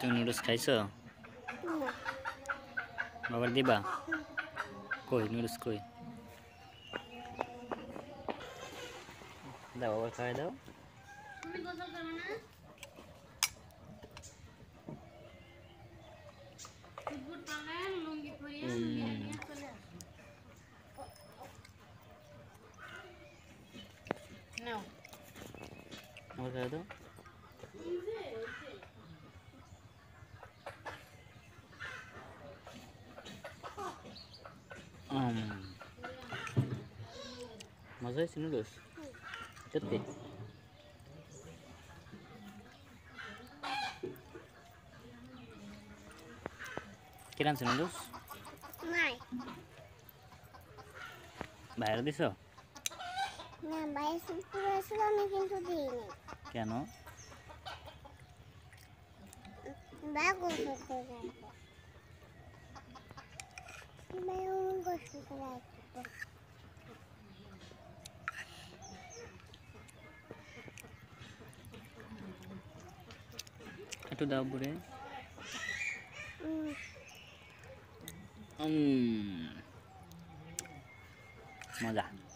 tu noodles caiço agora deba coi noodles coi dá agora cai dá não não vai dar Um, mas é esse assim, no né, doce. Cadê? Querem ser no né, doce? Mãe. Vai, ela disse. É não, vai ser por esse nome que tu dizes. Que não? Bagulho com o itu dapur ya? hmm. mana hmm.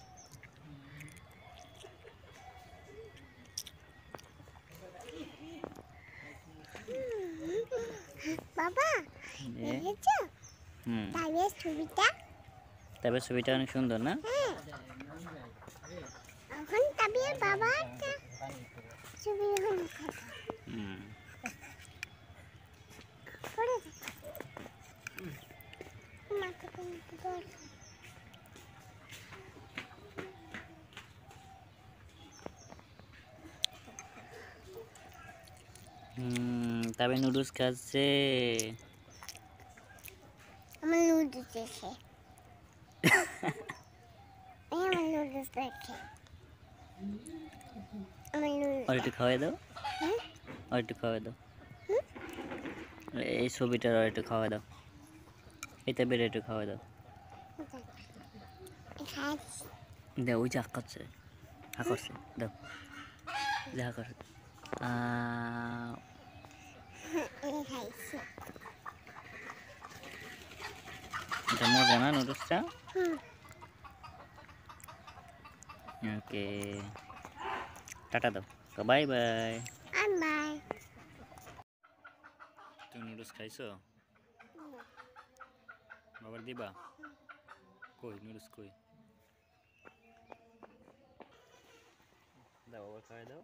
papa iya. ini yeah. তাইবের ছবিটা তাইবের ছবিটা অনেক সুন্দর না হ্যাঁ। এখন তাবির বাবা ছবি হুম তবে নুডলস খাচ্ছে আমার নুডলস দেখে আমার নুডলস দেখে আমার নুডলস আর একটু খাওয়াই দাও আর একটু খাওয়াই দাও এই ছবিটার আর একটু খাওয়াই দাও এটা বের একটু খাওয়াই দাও দাও ওই যে হাঁকাচ্ছে হাঁকাচ্ছে দাও যে হাঁকাচ্ছে আ এটা মজা না নুডলসটা ওকে টাটা দাও তো বাই বাই বাই তুমি নুডলস খাইছো বাবার দিবা কই নুডলস কই দাও বাবা খাই দাও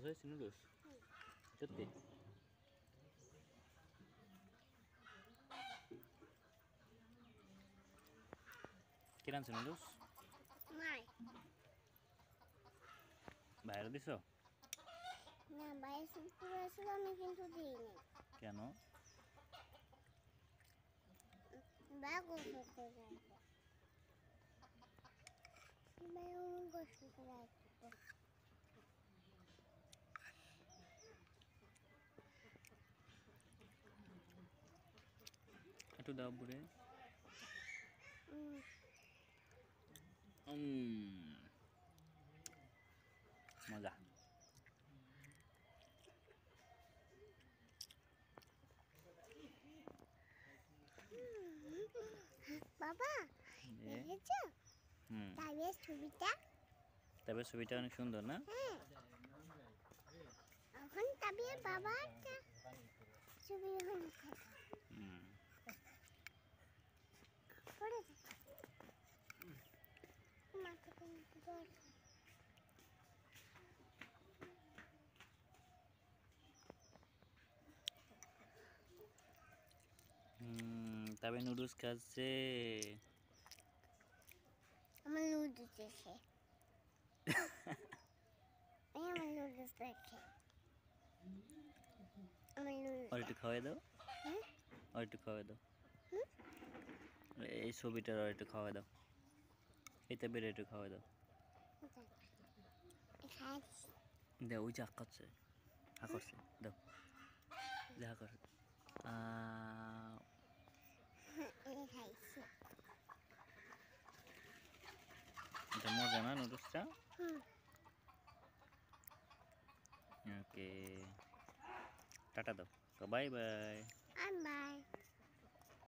vai Masaya sinulus. Cetek. Kiran vai Nai. বাইরে vai না বাইরে পুরো ছিল আমি কিন্তু দিইনি vai বাগো vai বাগো করে একটু দাও বুড়ে মজা বাবা দেখেছো তাবের ছবিটা তাবের ছবিটা অনেক সুন্দর না হ্যাঁ। এখন তাবের বাবা ছবি হুম তবে নুডলস খাচ্ছে আমার নুডলস দেখে আমার নুডলস দেখে নুডলস আর একটু খাওয়াই দাও আর একটু খাওয়াই দাও এই ছবিটার একটু খাওয়া দাও এটা বেড়ে একটু খাওয়া দাও দে ওই যে হাঁকাচ্ছে হাঁকছে দাও যে হাঁকর এটা মজা না নুডলসটা ওকে হ্যাঁ। টাটা দাও বাই বাই বাই